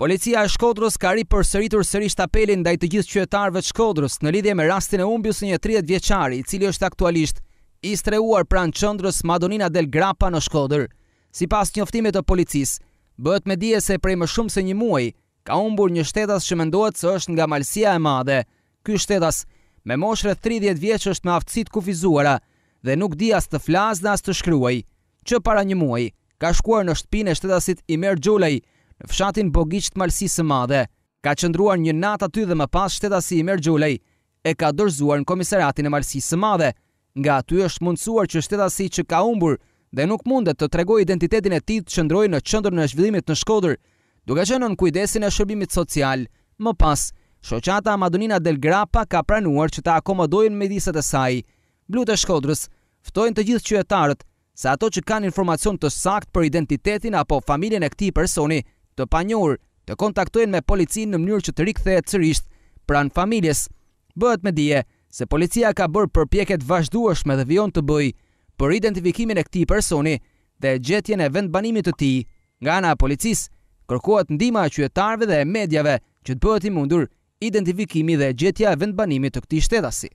Policia e Shkodrës ka ri përsëritur sërish apelin ndaj të gjithë qytetarëve të Shkodrës në lidhje me rastin e humbjes së një 30 vjeçari, i cili është aktualisht i strehuar pranë qendrës Madonina del Grappa në Shkodër. Sipas njoftimit të policisë, bëhet me dije se prej më shumë se një muaji ka humbur një shtetas që mendohet se është nga malësia e madhe. Ky shtetas me moshë rreth 30 vjeç është me aftësi të kufizuara dhe nuk di as të flasë dhe as të shkruaj. Që para një muaji ka shkuar në shtëpinë e shtetasit Imer Xhulaj, fshatin Bogiç të Malësisë së Madhe, ka qëndruar një natë aty dhe më pas shtetasi i Merxhulej e ka dorëzuar në komisariatin e Malësisë së Madhe. Nga aty është mundësuar që shtetasi që ka humbur dhe nuk mundet të tregojë identitetin e tij të qëndrojë në qendrën e zhvillimit në Shkodër, duke qenë në kujdesin e shërbimit social. Më pas, shoqata Madonina del Grappa ka pranuar që ta akomodojnë me disat e saj. Blutë e Shkodrës ftojnë të gjithë qytetarët se ato që kanë informacion të sakt për identitetin apo familjen e këtij personi të panjohur të kontaktojnë me policinë në mënyrë që të rikthehet sërish pranë familjes. Bëhet me dije se policia ka bërë përpjeket vazhdueshme dhe vion të bëjë për identifikimin e këtij personi dhe gjetjen e vendbanimit të tij. Nga ana e policisë kërkohet ndihma e qytetarëve dhe e medjave që të bëhet i mundur identifikimi dhe gjetja e vendbanimit të këtij shtetasi.